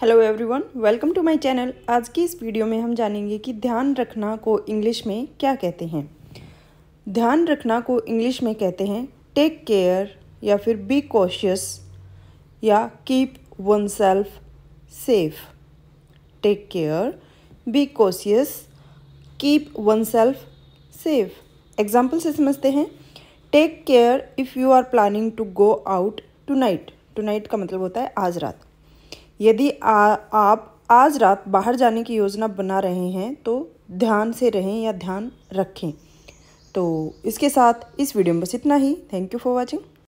hello everyone welcome to my channel आज की इस वीडियो में हम जानेंगे कि ध्यान रखना को इंग्लिश में क्या कहते हैं ध्यान रखना को इंग्लिश में कहते हैं टेक केयर या फिर बी कॉशियस या keep one self safe take care be cautious keep one self safe example से समझते हैं take care if you are planning to go out tonight tonight का मतलब होता है आज रात यदि आ, आप आज रात बाहर जाने की योजना बना रहे हैं तो ध्यान से रहें या ध्यान रखें तो इसके साथ इस वीडियो में बस इतना ही थैंक यू फॉर वॉचिंग